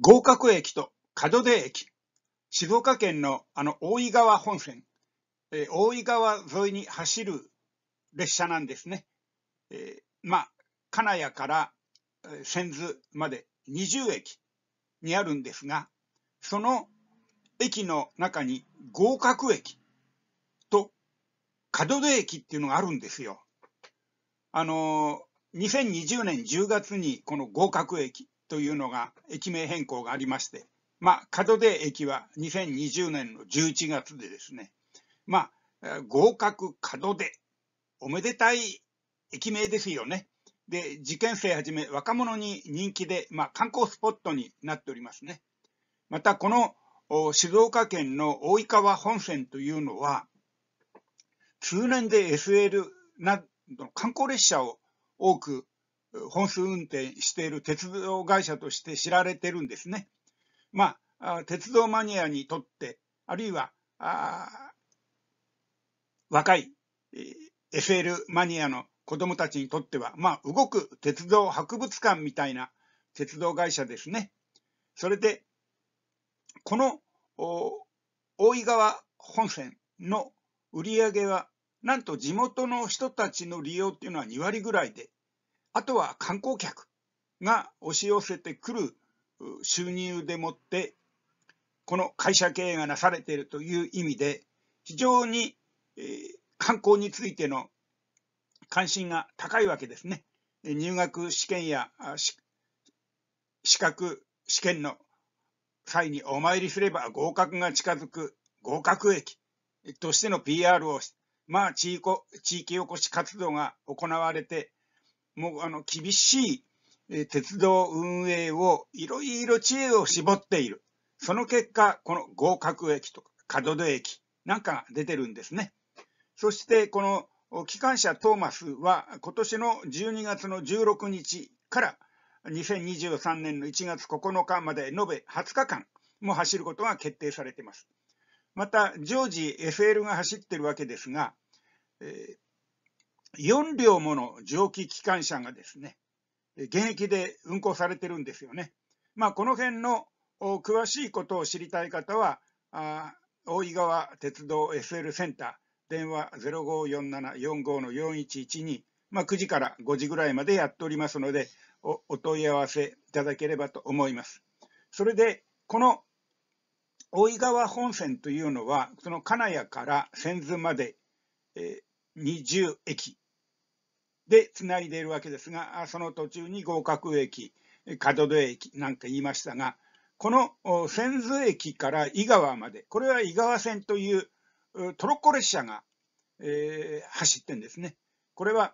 合格駅と門出駅、静岡県のあの大井川本線、えー、大井川沿いに走る列車なんですね。えー、まあ、金谷から千頭まで20駅にあるんですが、その駅の中に合格駅と門出駅っていうのがあるんですよ。あのー、2020年10月にこの合格駅、というのが駅名変更がありまして、まあ、門出駅は2020年の11月でですね、まあ、合格門出、おめでたい駅名ですよね。で、受験生はじめ若者に人気で、まあ、観光スポットになっておりますね。また、この静岡県の大井川本線というのは、通年で SL などの観光列車を多く本数運転している鉄道会社として知られてるんですね。まあ、鉄道マニアにとって、あるいは、若い SL マニアの子供たちにとっては、まあ、動く鉄道博物館みたいな鉄道会社ですね。それで、この大井川本線の売り上げは、なんと地元の人たちの利用っていうのは2割ぐらいで、あとは観光客が押し寄せてくる収入でもってこの会社経営がなされているという意味で非常に、え観光についての関心が高いわけですね。入学試験や資格試験の際にお参りすれば合格が近づく合格駅としての PR をまあ地域地域おこし活動が行われてもうあの厳しい鉄道運営をいろいろ知恵を絞っている。その結果、この合格駅とか門出駅なんかが出てるんですね。そしてこの機関車トーマスは今年の12月の16日から2023年の1月9日まで延べ20日間も走ることが決定されています。また、常時 SL が走ってるわけですが、えー、4両もの蒸気機関車がですね、現役で運行されてるんですよね。まあ、この辺の詳しいことを知りたい方は、あ大井川鉄道 SL センター、電話0547-45-4112、まあ、9時から5時ぐらいまでやっておりますのでお、お問い合わせいただければと思います。それで、この大井川本線というのは、その金谷から千頭まで、えー、20駅でつないでいるわけですが、その途中に合格駅、門戸駅なんか言いましたが、この千頭駅から井川まで、これは井川線というトロッコ列車が、えー、走ってんですね。これは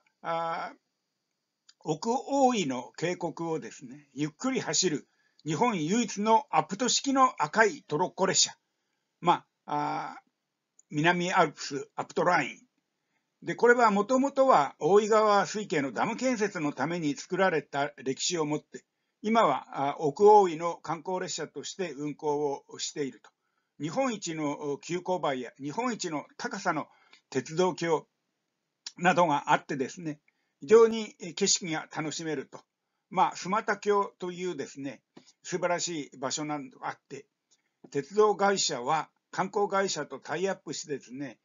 奥大井の渓谷をですね、ゆっくり走る日本唯一のアプト式の赤いトロッコ列車。まあ、あ南アルプスアプトラインで、これはもともとは大井川水系のダム建設のために作られた歴史を持って、今は奥大井の観光列車として運行をしていると。日本一の急勾配や日本一の高さの鉄道橋などがあってですね、非常に景色が楽しめると。まあ、須磨田橋というですね、素晴らしい場所などがあって、鉄道会社は観光会社とタイアップしてですね、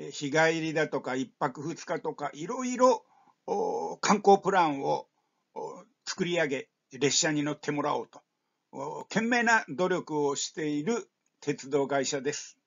え日帰りだとか1泊2日とかいろいろ観光プランを作り上げ列車に乗ってもらおうと懸命な努力をしている鉄道会社です。